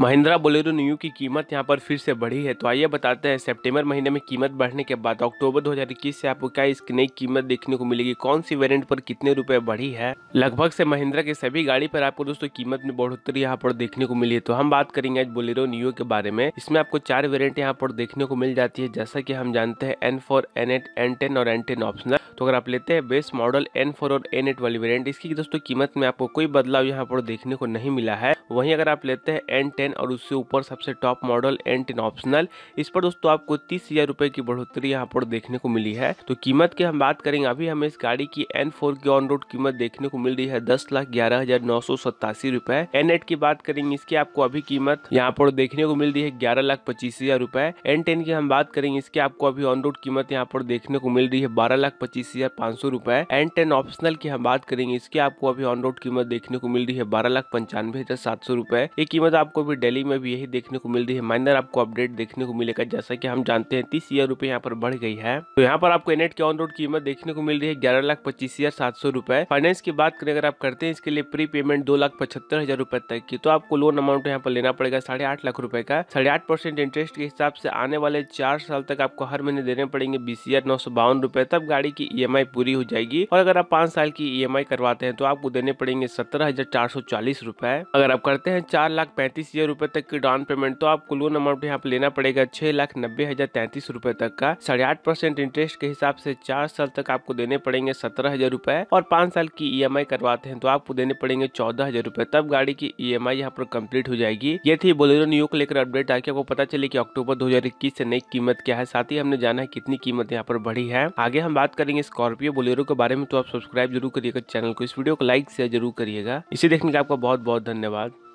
Mahindra Bolero new की कीमत यहाँ पर फिर से बढ़ी है तो आइए बताते हैं सितंबर महीने में कीमत बढ़ने के बाद अक्टूबर 2021 से आपको क्या इसकी नई कीमत देखने को मिलेगी कौन सी वेरिएंट पर कितने रुपए बढ़ी है लगभग से महिंद्रा के सभी गाड़ी पर आपको दोस्तों कीमत में बढ़ोतरी यहाँ पर देखने को मिली है तो हम बात करेंगे आज बोलेरो न्यू के बारे में इसमें आपको चार वेरियंट यहाँ पर देखने को मिल जाती है जैसा की हम जानते हैं N four N eight N ten और एन टेन ऑप्शनल तो अगर आप लेते हैं बेस मॉडल एन फोर और एन एट वाली वेरियंट इसकी दोस्तों कीमत में आपको कोई बदलाव यहाँ पर देखने को नहीं मिला है वहीं अगर आप लेते हैं एन टेन और उससे ऊपर सबसे top model N ten optional इस पर दोस्तों आपको तीस हजार रुपए की बढ़ोतरी यहाँ पर देखने को मिली है तो कीमत की हम बात करेंगे अभी हमें इस गाड़ी की एन फोर की ऑन रोड कीमत देखने को मिल रही है दस लाख ग्यारह हजार नौ सौ सतासी रुपए एन एट की बात करेंगे इसकी आपको अभी कीमत यहाँ पर देखने को मिल रही है ग्यारह लाख पच्चीस हजार रुपए एन टेन की हम बात करेंगे इसकी आपको अभी ऑन रोड कीमत यहाँ पर देखने को मिल रही है बारह लाख पच्चीस हजार पाँच सौ रुपए एंड टेन ऑप्शनल की हम बात करेंगे इसकी आपको अभी ऑन रोड कीमत देखने को मिल रही है बारह लाख पंचानवे हजार सात सौ रुपए ये कीमत आपको अभी डेली में भी यही देखने को मिल रही है माइनर आपको अपडेट देखने को मिलेगा जैसा की हम जानते हैं तीस हजार रुपए यहाँ पर बढ़ गई है तो यहाँ पर आपको एनेट की ऑन रोड कीमत देखने को मिल रही है ग्यारह लाख पच्चीस हजार सात सौ रुपए फाइनेंस की बात करें अगर आप करते हैं इसके लिए प्री पेमेंट दो लाख पचहत्तर हजार रुपए तक की तो आपको लोन अमाउंट यहाँ पर लेना पड़ेगा साढ़े आठ लाख रुपए का साढ़े आठ परसेंट इंटरेस्ट के हिसाब से आने वाले चार साल तक आपको हर महीने देने पड़ेंगे बीस हजार नौ सौ बावन रुपए तब गाड़ी की ई e पूरी हो जाएगी और अगर आप पांच साल की ई e करवाते हैं तो आपको देने पड़ेंगे सत्रह हजार चार सौ चालीस रुपए अगर आप करते हैं चार लाख पैंतीस हजार रूपए तक की डाउन पेमेंट तो आपको लोन अमाउंट यहाँ पे लेना पड़ेगा छह लाख नब्बे हजार तैतीस रूपए तक का साढ़े आठ परसेंट इंटरेस्ट के हिसाब से चार साल तक आपको देने पड़ेंगे सत्रह हजार रूपए और पांच साल की ई e करवाते हैं तो आपको देने पड़ेंगे चौदह हजार रुपए तब गाड़ी की ई एम यहाँ पर कम्प्लीट हो जाएगी ये थी बोलेरो न्यू को लेकर अपडेट ताकि आपको पता चले की अक्टूबर दो हजार इक्कीस से नई कीमत क्या है साथ ही हमने जाना है कितनी कीमत यहाँ पर बढ़ी है आगे हम बात करेंगे करेंगे स्कॉर्पियो बोलेरो के बारे में तो आप सब्सक्राइब जरूर करिएगा चैनल को इस वीडियो को लाइक शेयर जरूर करिएगा इसे देखने का आपका बहुत बहुत धन्यवाद